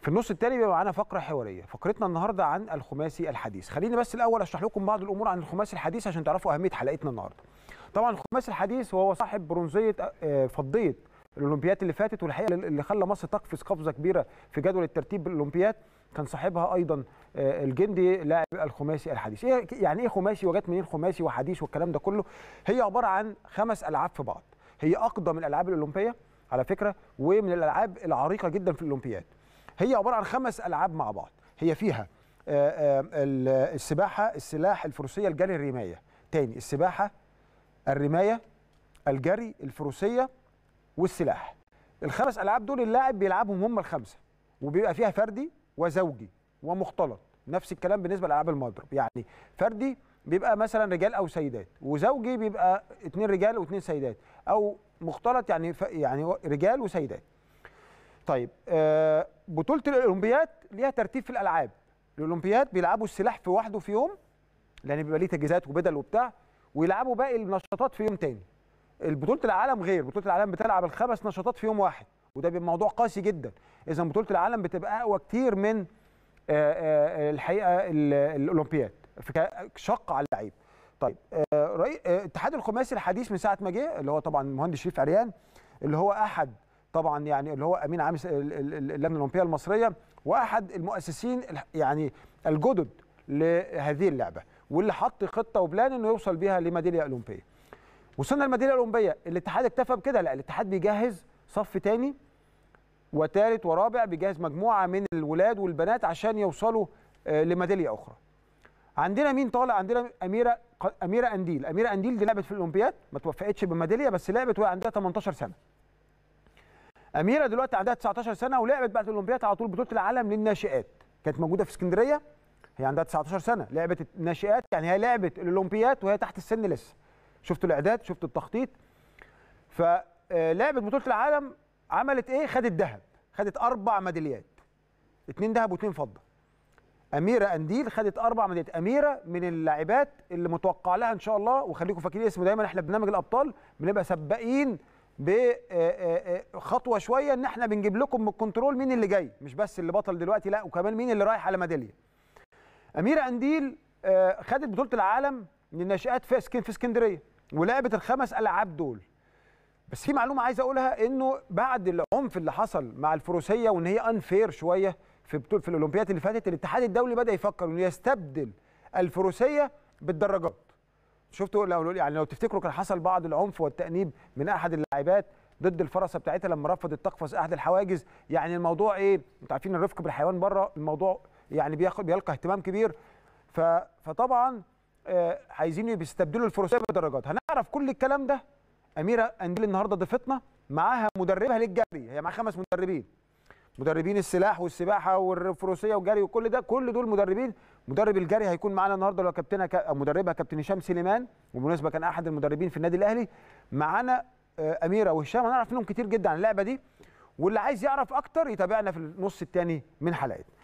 في النص التاني بيبقى معانا فقره حواريه فقرتنا النهارده عن الخماسي الحديث خليني بس الاول اشرح لكم بعض الامور عن الخماسي الحديث عشان تعرفوا اهميه حلقتنا النهارده طبعا الخماسي الحديث وهو صاحب برونزيه آه، فضيه الاولمبيات اللي فاتت والحقيقه اللي خلى مصر تقفز قفزه كبيره في جدول الترتيب بالأولمبيات كان صاحبها ايضا آه، الجندي لاعب الخماسي الحديث إيه يعني ايه خماسي وجات منين خماسي وحديث والكلام ده كله هي عباره عن خمس العاب في بعض هي اقدم الالعاب الاولمبيه على فكره ومن الالعاب العريقه جدا في الاولمبياد هي عباره عن خمس العاب مع بعض هي فيها آه، آه، السباحه السلاح الفروسيه الجري الرمايه تاني السباحه الرمايه الجري الفروسيه والسلاح الخمس العاب دول اللاعب بيلعبهم هم الخمسه وبيبقى فيها فردي وزوجي ومختلط نفس الكلام بالنسبه لالعاب المضرب يعني فردي بيبقى مثلا رجال او سيدات وزوجي بيبقى اتنين رجال واتنين سيدات او مختلط يعني ف... يعني رجال وسيدات طيب آه، بطوله الاولمبياد ليها ترتيب في الالعاب الاولمبياد بيلعبوا السلاح في وحده في يوم لان بيبقى ليه تجهيزات وبدل وبتاع ويلعبوا باقي النشاطات في يوم تاني البطوله العالم غير بطوله العالم بتلعب الخمس نشاطات في يوم واحد وده بيبقى موضوع قاسي جدا اذا بطوله العالم بتبقى اقوى كتير من آه، آه، الحقيقه الاولمبياد شق على اللعيب طيب اتحاد الخماسي الحديث من ساعه ما جه اللي هو طبعا المهندس شريف عريان اللي هو احد طبعا يعني اللي هو امين عام اللجنه الاولمبيه المصريه واحد المؤسسين يعني الجدد لهذه اللعبه واللي حط خطه وبلان انه يوصل بيها لميداليه اولمبيه. وصلنا للميداليه الاولمبيه الاتحاد اكتفى بكده لا الاتحاد بيجهز صف تاني وثالث ورابع بيجهز مجموعه من الولاد والبنات عشان يوصلوا آه، لميداليه اخرى. عندنا مين طالع عندنا اميره اميره انديل اميره انديل دي لعبت في الاولمبياد ما توفقتش بميداليه بس لعبت وهي عندها 18 سنه اميره دلوقتي عندها 19 سنه ولعبت بعد الاولمبياد على طول بطوله العالم للناشئات كانت موجوده في اسكندريه هي عندها 19 سنه لعبت الناشئات يعني هي لعبت الاولمبياد وهي تحت السن لسه شفتوا الاعداد شفتوا التخطيط فلعبت آه، بطوله العالم عملت ايه خدت ذهب خدت اربع ميداليات اتنين ذهب واتنين فضه اميره انديل خدت اربع ميداليات اميره من اللاعبات اللي متوقع لها ان شاء الله وخليكم فاكرين اسمه دايما احنا برنامج الابطال بنبقى سباقين بخطوه آه، آه، آه، شويه ان احنا بنجيب لكم من الكنترول مين اللي جاي مش بس اللي بطل دلوقتي لا وكمان مين اللي رايح على ميداليه اميره انديل خدت بطوله العالم من الناشئات في اسكن في اسكندريه ولعبت الخمس العاب دول بس في معلومه عايز اقولها انه بعد العنف اللي حصل مع الفروسيه وان هي انفير شويه في بطوله في الاولمبياد اللي فاتت الاتحاد الدولي بدا يفكر انه يستبدل الفروسيه بالدراجات شفتوا اللي قالوا لي يعني لو تفتكروا كان حصل بعض العنف والتانيب من احد اللاعبات ضد الفرسه بتاعتها لما رفضت تقفز احد الحواجز يعني الموضوع ايه انتوا عارفين الرفق بالحيوان بره الموضوع يعني بياخد بيلقى اهتمام كبير ف... فطبعا آه عايزين يستبدلوا الفروسيه بالدرجات هنعرف كل الكلام ده اميره انديل النهارده ضيفتنا معاها مدربها للجري هي معاها خمس مدربين مدربين السلاح والسباحه والفروسيه والجري وكل ده كل دول مدربين مدرب الجري هيكون معانا النهارده لو كابتنها ك... مدربها كابتن هشام سليمان وبالمناسبه كان احد المدربين في النادي الاهلي معانا آه، اميره وهشام هنعرف منهم كتير جدا عن اللعبه دي واللي عايز يعرف اكتر يتابعنا في النص الثاني من حلقتنا